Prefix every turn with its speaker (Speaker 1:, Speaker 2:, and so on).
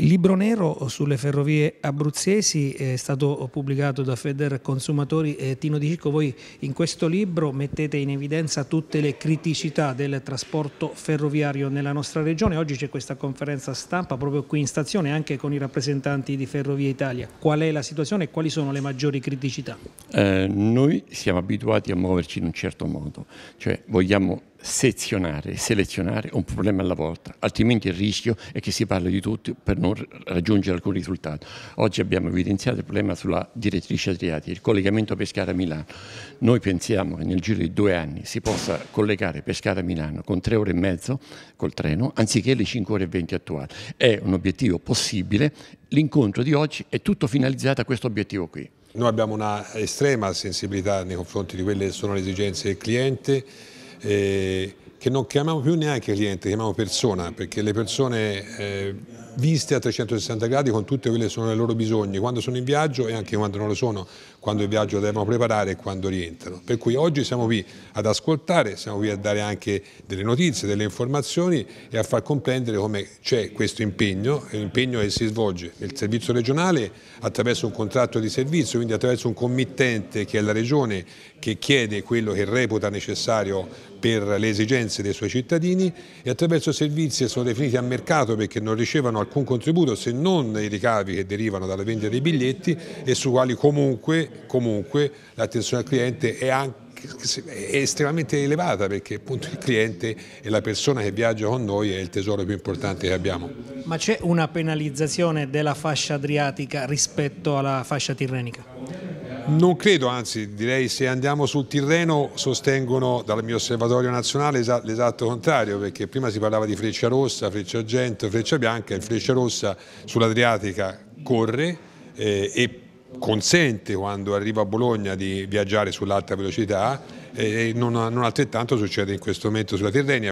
Speaker 1: Il libro nero sulle ferrovie abruzzesi è stato pubblicato da Feder Consumatori e eh, Tino Di Cicco. Voi in questo libro mettete in evidenza tutte le criticità del trasporto ferroviario nella nostra regione. Oggi c'è questa conferenza stampa proprio qui in stazione anche con i rappresentanti di Ferrovie Italia. Qual è la situazione e quali sono le maggiori criticità?
Speaker 2: Eh, noi siamo abituati a muoverci in un certo modo, cioè vogliamo sezionare, selezionare un problema alla volta, altrimenti il rischio è che si parli di tutto per non raggiungere alcun risultato. Oggi abbiamo evidenziato il problema sulla direttrice Adriatica, il collegamento Pescara-Milano. Noi pensiamo che nel giro di due anni si possa collegare Pescara-Milano con tre ore e mezzo col treno, anziché le cinque ore e venti attuali. È un obiettivo possibile, l'incontro di oggi è tutto finalizzato a questo obiettivo qui. Noi abbiamo
Speaker 3: una estrema sensibilità nei confronti di quelle che sono le esigenze del cliente, eh, che non chiamiamo più neanche cliente, chiamiamo persona, perché le persone eh, viste a 360 gradi con tutte quelle che sono i loro bisogni quando sono in viaggio e anche quando non lo sono, quando il viaggio lo devono preparare e quando rientrano. Per cui oggi siamo qui ad ascoltare, siamo qui a dare anche delle notizie, delle informazioni e a far comprendere come c'è questo impegno, l'impegno che si svolge nel servizio regionale attraverso un contratto di servizio, quindi attraverso un committente che è la regione che chiede quello che reputa necessario per le esigenze dei suoi cittadini e attraverso servizi che sono definiti a mercato perché non ricevono alcun alcun contributo se non i ricavi che derivano dalla vendita dei biglietti e su quali comunque, comunque l'attenzione al cliente è anche è estremamente elevata perché appunto il cliente e la persona che viaggia con noi è il tesoro più importante che abbiamo.
Speaker 1: Ma c'è una penalizzazione della fascia adriatica rispetto alla fascia tirrenica?
Speaker 3: Non credo, anzi direi se andiamo sul Tirreno sostengono dal mio osservatorio nazionale l'esatto contrario perché prima si parlava di freccia rossa, freccia argento, freccia bianca e freccia rossa sull'Adriatica corre eh, e consente quando arriva a Bologna di viaggiare sull'alta velocità eh, e non, non altrettanto succede in questo momento sulla Tirrenia.